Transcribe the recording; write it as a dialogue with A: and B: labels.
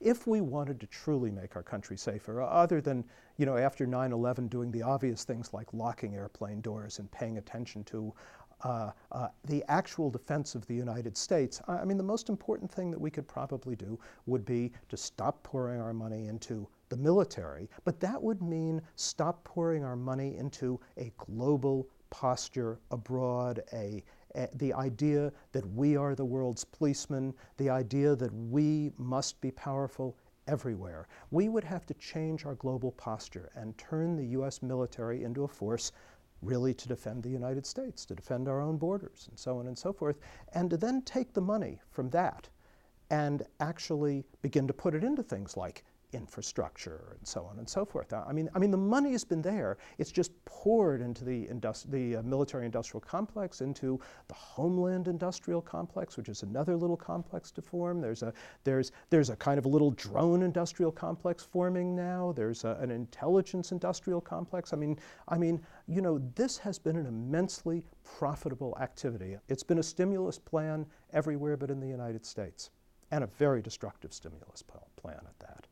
A: if we wanted to truly make our country safer, other than, you know, after 9 11 doing the obvious things like locking airplane doors and paying attention to uh, uh, the actual defense of the United States, I, I mean, the most important thing that we could probably do would be to stop pouring our money into the military, but that would mean stop pouring our money into a global posture abroad, a Eh, the idea that we are the world's policemen, the idea that we must be powerful everywhere. We would have to change our global posture and turn the U.S. military into a force really to defend the United States, to defend our own borders, and so on and so forth, and to then take the money from that and actually begin to put it into things like infrastructure and so on and so forth. I mean, I mean, the money has been there. It's just poured into the, industri- the uh, military-industrial complex, into the homeland industrial complex, which is another little complex to form. There's a there's there's a kind of a little drone industrial complex forming now. There's a, an intelligence industrial complex. I mean, I mean, you know, this has been an immensely profitable activity. It's been a stimulus plan everywhere but in the United States, and a very destructive stimulus plan at that.